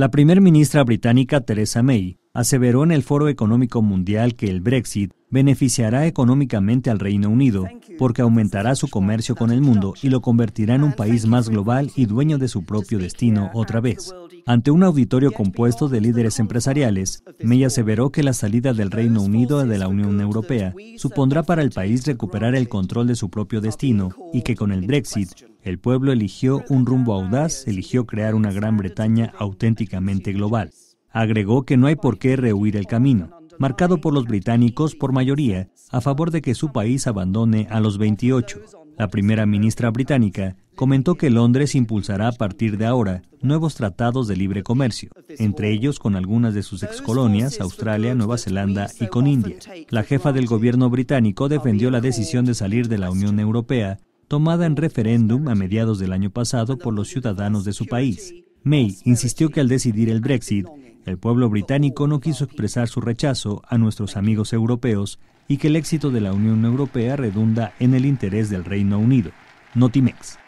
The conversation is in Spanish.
La primer ministra británica Theresa May aseveró en el Foro Económico Mundial que el Brexit beneficiará económicamente al Reino Unido porque aumentará su comercio con el mundo y lo convertirá en un país más global y dueño de su propio destino otra vez. Ante un auditorio compuesto de líderes empresariales, May aseveró que la salida del Reino Unido de la Unión Europea supondrá para el país recuperar el control de su propio destino y que con el Brexit el pueblo eligió un rumbo audaz, eligió crear una Gran Bretaña auténticamente global. Agregó que no hay por qué rehuir el camino, marcado por los británicos por mayoría, a favor de que su país abandone a los 28. La primera ministra británica comentó que Londres impulsará a partir de ahora nuevos tratados de libre comercio, entre ellos con algunas de sus excolonias, Australia, Nueva Zelanda y con India. La jefa del gobierno británico defendió la decisión de salir de la Unión Europea tomada en referéndum a mediados del año pasado por los ciudadanos de su país. May insistió que al decidir el Brexit, el pueblo británico no quiso expresar su rechazo a nuestros amigos europeos y que el éxito de la Unión Europea redunda en el interés del Reino Unido. Notimex.